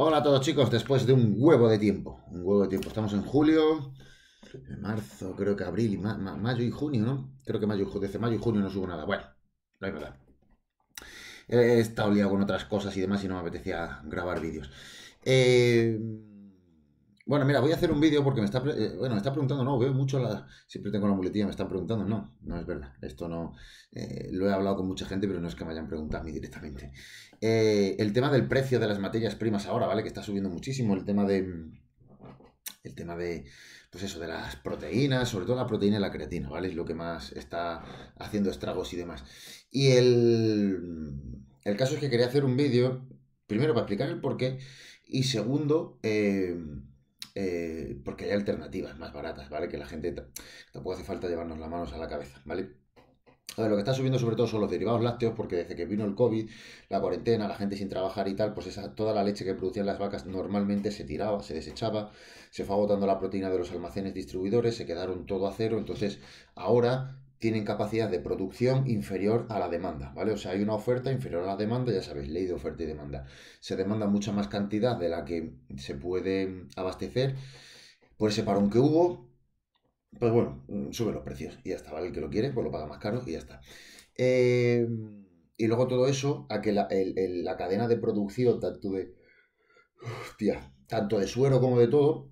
Hola a todos chicos, después de un huevo de tiempo, un huevo de tiempo, estamos en julio, en eh, marzo, creo que abril, y mayo y junio, ¿no? Creo que mayo y junio, desde mayo y junio no subo nada, bueno, no hay verdad. He estado liado con otras cosas y demás y no me apetecía grabar vídeos. Eh, bueno, mira, voy a hacer un vídeo porque me está, eh, bueno, me está preguntando, no, veo mucho la... Siempre tengo la muletilla, me están preguntando, no, no es verdad. Esto no... Eh, lo he hablado con mucha gente, pero no es que me hayan preguntado a mí directamente. Eh, el tema del precio de las materias primas ahora, ¿vale? Que está subiendo muchísimo. El tema de... El tema de, pues eso, de las proteínas, sobre todo la proteína y la creatina, ¿vale? Es lo que más está haciendo estragos y demás. Y el, el caso es que quería hacer un vídeo, primero para explicar el porqué, y segundo, eh, porque hay alternativas más baratas, ¿vale? Que la gente tampoco hace falta llevarnos las manos a la cabeza, ¿vale? A ver, lo que está subiendo sobre todo son los derivados lácteos, porque desde que vino el COVID, la cuarentena, la gente sin trabajar y tal, pues esa, toda la leche que producían las vacas normalmente se tiraba, se desechaba, se fue agotando la proteína de los almacenes distribuidores, se quedaron todo a cero. Entonces, ahora tienen capacidad de producción inferior a la demanda, ¿vale? O sea, hay una oferta inferior a la demanda, ya sabéis, ley de oferta y demanda. Se demanda mucha más cantidad de la que se puede abastecer. Por pues ese parón que hubo, pues bueno, suben los precios y ya está, ¿vale? El que lo quiere, pues lo paga más caro y ya está. Em, y luego todo eso a que la, cadena de producción, tanto de... Hostia, tanto de suero como de todo,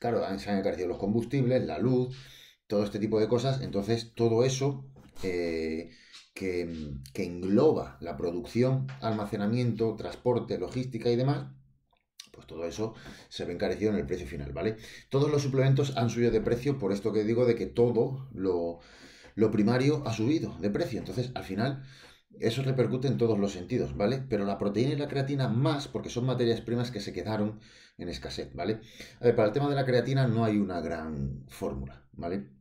claro, se han encarecido los combustibles, la luz todo este tipo de cosas. Entonces, todo eso eh, que, engloba la producción, almacenamiento, transporte, logística y demás, pues todo eso se ve encarecido en el precio final, ¿vale? Todos los suplementos han subido de precio por esto que digo de que todo lo, lo primario ha subido de precio. Entonces, al final, eso repercute en todos los sentidos, ¿vale? Pero la proteína y la creatina más, porque son materias primas que se quedaron en escasez, ¿vale? A ver, para el tema de la creatina no hay una gran fórmula, ¿vale?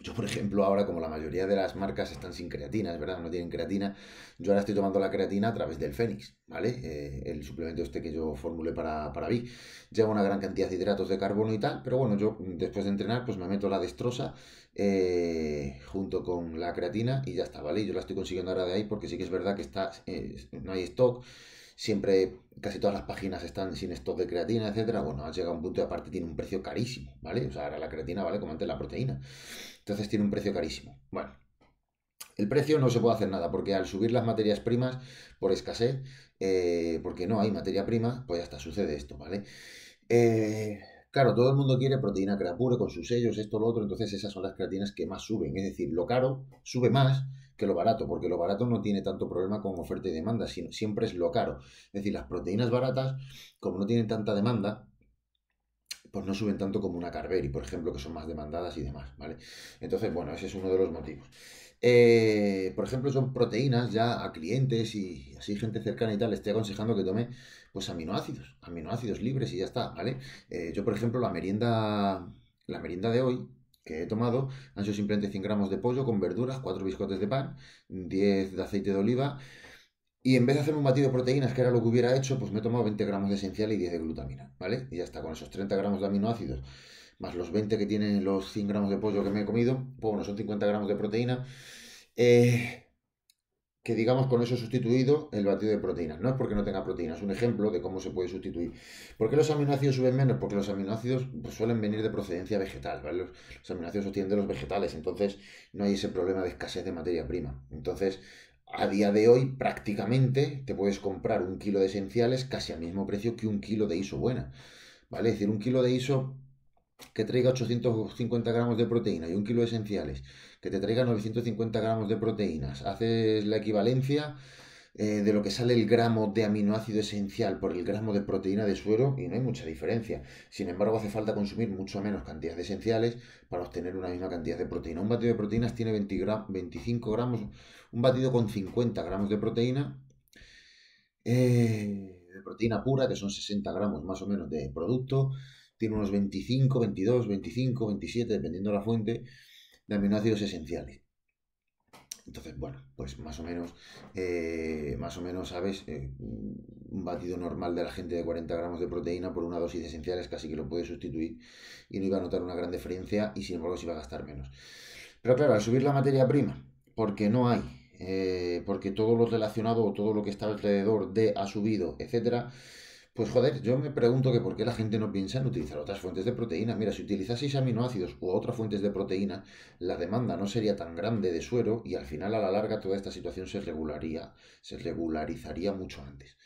Yo, por ejemplo, ahora como la mayoría de las marcas están sin creatina, es verdad, no tienen creatina, yo ahora estoy tomando la creatina a través del Fénix, ¿vale? Eh, el suplemento este que yo formulé para, para mí. Lleva una gran cantidad de hidratos de carbono y tal, pero bueno, yo después de entrenar pues me meto la destroza eh, junto con la creatina y ya está, ¿vale? Yo la estoy consiguiendo ahora de ahí porque sí que es verdad que está, eh, no hay stock siempre casi todas las páginas están sin stock de creatina, etcétera, bueno, has llegado a un punto y aparte tiene un precio carísimo, ¿vale? O sea, ahora la creatina vale como antes la proteína. Entonces tiene un precio carísimo. Bueno, el precio no se puede hacer nada, porque al subir las materias primas por escasez, eh, porque no hay materia prima, pues ya sucede esto, ¿vale? Eh, Claro, todo el mundo quiere proteína creapure con sus sellos, esto, lo otro, entonces esas son las creatinas que más suben. Es decir, lo caro sube más que lo barato, porque lo barato no tiene tanto problema con oferta y demanda, sino siempre es lo caro. Es decir, las proteínas baratas, como no tienen tanta demanda, pues no suben tanto como una Carberry, por ejemplo, que son más demandadas y demás, ¿vale? Entonces, bueno, ese es uno de los motivos. Eh, por ejemplo, son proteínas ya a clientes y así gente cercana y tal. Les estoy aconsejando que tome pues aminoácidos, aminoácidos libres y ya está, ¿vale? Eh, yo, por ejemplo, la merienda, la merienda de hoy que he tomado han sido simplemente 100 gramos de pollo con verduras, 4 biscotes de pan, 10 de aceite de oliva. Y en vez de hacer un batido de proteínas, que era lo que hubiera hecho, pues me he tomado 20 gramos de esencial y 10 de glutamina, ¿vale? Y ya está, con esos 30 gramos de aminoácidos más los 20 que tienen los 100 gramos de pollo que me he comido, pues bueno, son 50 gramos de proteína, eh, que digamos con eso he sustituido el batido de proteínas. No es porque no tenga proteínas, es un ejemplo de cómo se puede sustituir. ¿Por qué los aminoácidos suben menos? Porque los aminoácidos pues, suelen venir de procedencia vegetal, ¿vale? Los, aminoácidos obtienen de los vegetales, entonces no hay ese problema de escasez de materia prima. Entonces, a día de hoy prácticamente te puedes comprar un kilo de esenciales casi al mismo precio que un kilo de ISO buena. ¿Vale? Es decir, un kilo de ISO que traiga 850 gramos de proteína y un kilo de esenciales, que te traiga 950 gramos de proteínas, haces la equivalencia eh, de lo que sale el gramo de aminoácido esencial por el gramo de proteína de suero y no hay mucha diferencia. Sin embargo, hace falta consumir mucho menos cantidad de esenciales para obtener una misma cantidad de proteína. Un batido de proteínas tiene 25 gramos, un batido con 50 gramos de proteína. Eh, de proteína pura, que son 60 gramos más o menos de producto, tiene unos 25, 22, 25, 27, dependiendo de la fuente, de aminoácidos esenciales. Entonces, bueno, pues más o menos, eh, más o menos, ¿sabes? Eh, un batido normal de la gente de 40 gramos de proteína por una dosis de esenciales casi que lo puede sustituir y no iba a notar una gran diferencia y sin embargo se iba a gastar menos. Pero claro, al subir la materia prima, porque no hay, eh, porque todo lo relacionado o todo lo que está alrededor de ha subido, etcétera, pues joder, yo me pregunto que por qué la gente no piensa en utilizar otras fuentes de proteína. Mira, si utilizaseis aminoácidos u otras fuentes de proteína, la demanda no sería tan grande de suero y al final a la larga toda esta situación se regularía, se regularizaría mucho antes.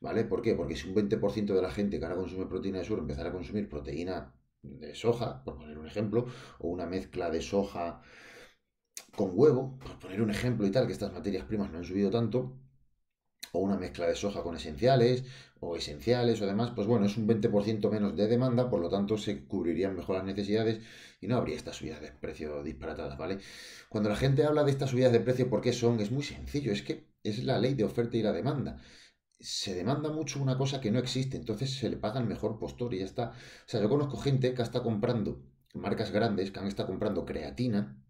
¿Vale? ¿Por qué? Porque si un 20% de la gente que ahora consume proteína de suero empezara a consumir proteína de soja, por poner un ejemplo, o una mezcla de soja con huevo, por poner un ejemplo y tal, que estas materias primas no han subido tanto, o una mezcla de soja con esenciales o esenciales o demás, pues bueno, es un 20% menos de demanda, por lo tanto se cubrirían mejor las necesidades y no habría estas subidas de precio disparatadas, ¿vale? Cuando la gente habla de estas subidas de precio, ¿por qué son? Es muy sencillo, es que es la ley de oferta y la demanda se demanda mucho una cosa que no existe, entonces se le paga el mejor postor y ya está. O sea, yo conozco gente que está comprando marcas grandes, que han estado comprando creatina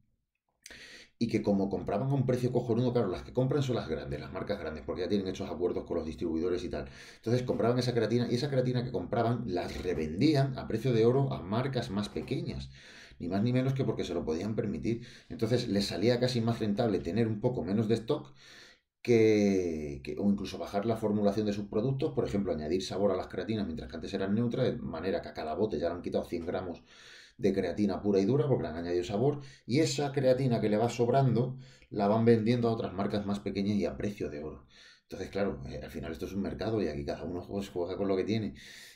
y que como compraban a un precio cojonudo, claro, las que compran son las grandes, las marcas grandes, porque ya tienen hechos acuerdos con los distribuidores y tal. Entonces compraban esa creatina y esa creatina que compraban las revendían a precio de oro a marcas más pequeñas. Ni más ni menos que porque se lo podían permitir. Entonces les salía casi más rentable tener un poco menos de stock que, o incluso bajar la formulación de sus productos, por ejemplo, añadir sabor a las creatinas mientras que antes eran neutras, de manera que a cada bote ya le han quitado 100 gramos de creatina pura y dura porque le han añadido sabor y esa creatina que le va sobrando la van vendiendo a otras marcas más pequeñas y a precio de oro. Entonces, claro, eh, al final esto es un mercado y aquí cada uno juega con lo que tiene.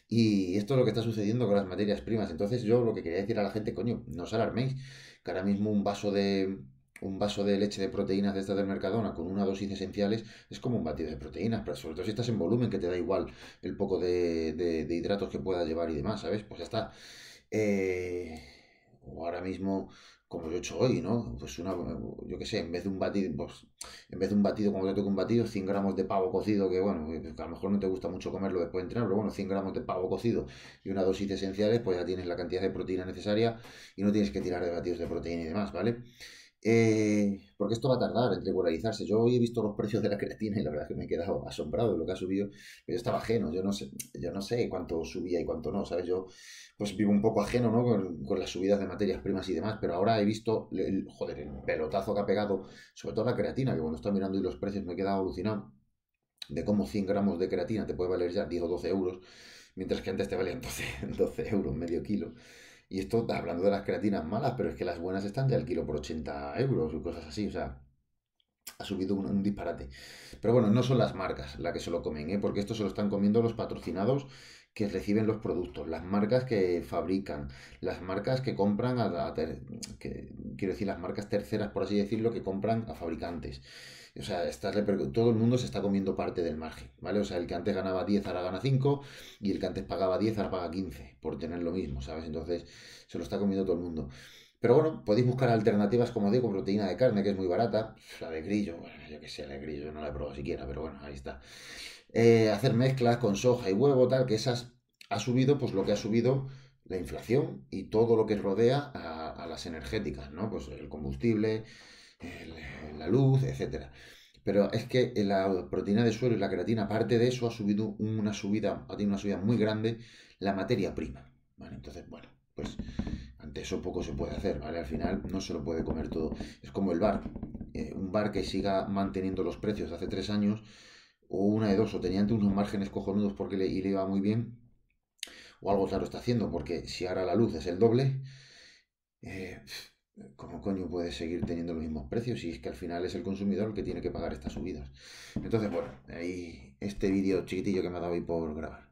Y esto es lo que está sucediendo con las materias primas. Entonces, yo lo que quería decir a la gente, coño, no os alarméis, que ahora mismo un vaso de un vaso de leche de proteínas de estas del Mercadona con una dosis esenciales es como un batido de proteínas, pero sobre todo si estás en volumen, que te da igual el poco de, de, de hidratos que pueda llevar y demás, ¿sabes? Pues ya está. Eh, o ahora mismo, como yo he hecho hoy, ¿no? Pues una, yo qué sé, en vez de un batido, pues, en vez de un batido, como te tengo un batido, 100 gramos de pavo cocido, que bueno, eh, pues a lo mejor no te gusta mucho comerlo después de entrenar, pero bueno, 100 gramos de pavo cocido y una dosis de esenciales, pues ya tienes la cantidad de proteína necesaria y no tienes que tirar de batidos de proteína y demás, ¿vale? Eh, porque esto va a tardar en regularizarse. Yo hoy he visto los precios de la creatina y la verdad es que me he quedado asombrado de lo que ha subido. Pero yo estaba ajeno, yo no sé, yo no sé cuánto subía y cuánto no, ¿sabes? Yo pues vivo un poco ajeno, ¿no? Con, las subidas de materias primas y demás, pero ahora he visto, el, joder, el pelotazo que ha pegado, sobre todo la creatina, que cuando estoy mirando y los precios me he quedado alucinado de cómo 100 gramos de creatina te puede valer ya 10 o 12 euros, mientras que antes te valían 12 euros, medio kilo. Y esto, hablando de las creatinas malas, pero es que las buenas están de al kilo por 80 euros y cosas así, o sea, ha subido un, disparate. Pero bueno, no son las marcas las que se lo comen, ¿eh? porque esto se lo están comiendo los patrocinados que reciben los productos, las marcas que fabrican, las marcas que compran a, que, quiero decir, las marcas terceras, por así decirlo, que compran a fabricantes. O sea, todo el mundo se está comiendo parte del margen, ¿vale? O sea, el que antes ganaba 10 ahora gana 5 y el que antes pagaba 10 ahora paga 15 por tener lo mismo, ¿sabes? Entonces, se lo está comiendo todo el mundo. Pero bueno, podéis buscar alternativas, como digo, proteína de carne, que es muy barata. La de grillo, bueno, yo que sé, la de grillo, no la he probado siquiera, pero bueno, ahí está. Eh, hacer mezclas con soja y huevo, tal, que esas ha subido, pues lo que ha subido la inflación y todo lo que rodea a, las energéticas, ¿no? Pues el combustible, la luz, etc. Pero es que la proteína de suelo y la creatina, aparte de eso, ha subido una subida, ha tenido una subida muy grande la materia prima. Entonces, bueno, pues ante eso poco se puede hacer, ¿vale? Al final no se lo puede comer todo. Es como el bar. Eh, un bar que siga manteniendo los precios de hace tres años, o una de dos, o tenía antes unos márgenes cojonudos porque le, iba muy bien, o algo claro está haciendo, porque si ahora la luz es el doble, eh, ¿cómo coño puede seguir teniendo los mismos precios Y es que al final es el consumidor el que tiene que pagar estas subidas? Entonces, bueno, ahí este vídeo chiquitillo que me ha dado hoy por grabar.